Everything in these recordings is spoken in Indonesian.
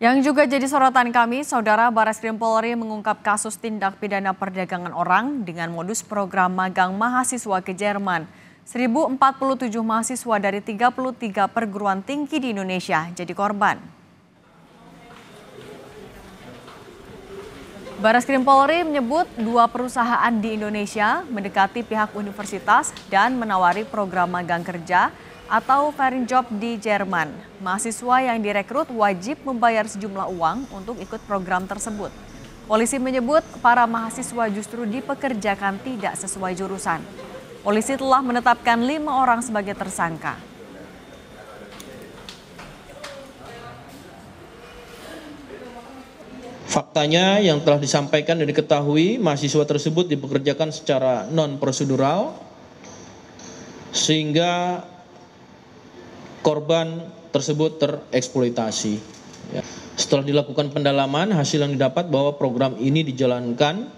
Yang juga jadi sorotan kami, Saudara Baris Krim Polri mengungkap kasus tindak pidana perdagangan orang dengan modus program magang mahasiswa ke Jerman. 1047 mahasiswa dari 33 perguruan tinggi di Indonesia jadi korban. Baris Krim Polri menyebut dua perusahaan di Indonesia mendekati pihak universitas dan menawari program magang kerja atau job di Jerman. Mahasiswa yang direkrut wajib membayar sejumlah uang untuk ikut program tersebut. Polisi menyebut para mahasiswa justru dipekerjakan tidak sesuai jurusan. Polisi telah menetapkan lima orang sebagai tersangka. Faktanya yang telah disampaikan dan diketahui mahasiswa tersebut dipekerjakan secara non prosedural sehingga korban tersebut tereksploitasi. Ya. Setelah dilakukan pendalaman, hasil yang didapat bahwa program ini dijalankan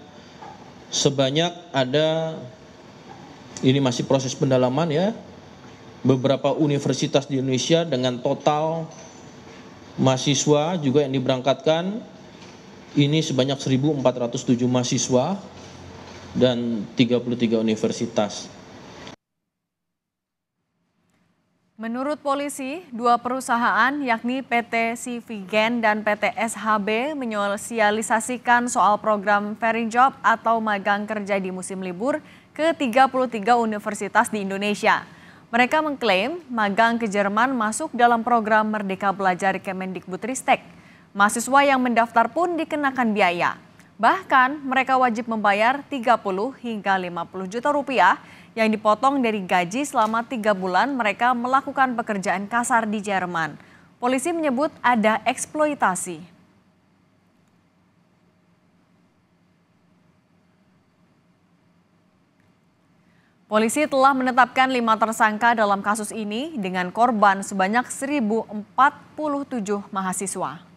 sebanyak ada ini masih proses pendalaman ya beberapa universitas di Indonesia dengan total mahasiswa juga yang diberangkatkan ini sebanyak 1407 mahasiswa dan 33 universitas. Menurut polisi, dua perusahaan yakni PT Sivigen dan PT SHB menyosialisasikan soal program Fairing Job atau magang kerja di musim libur ke 33 universitas di Indonesia. Mereka mengklaim magang ke Jerman masuk dalam program Merdeka Belajar Kemendikbudristek. Mahasiswa yang mendaftar pun dikenakan biaya. Bahkan mereka wajib membayar 30 hingga 50 juta rupiah yang dipotong dari gaji selama tiga bulan mereka melakukan pekerjaan kasar di Jerman. Polisi menyebut ada eksploitasi. Polisi telah menetapkan lima tersangka dalam kasus ini dengan korban sebanyak 1.047 mahasiswa.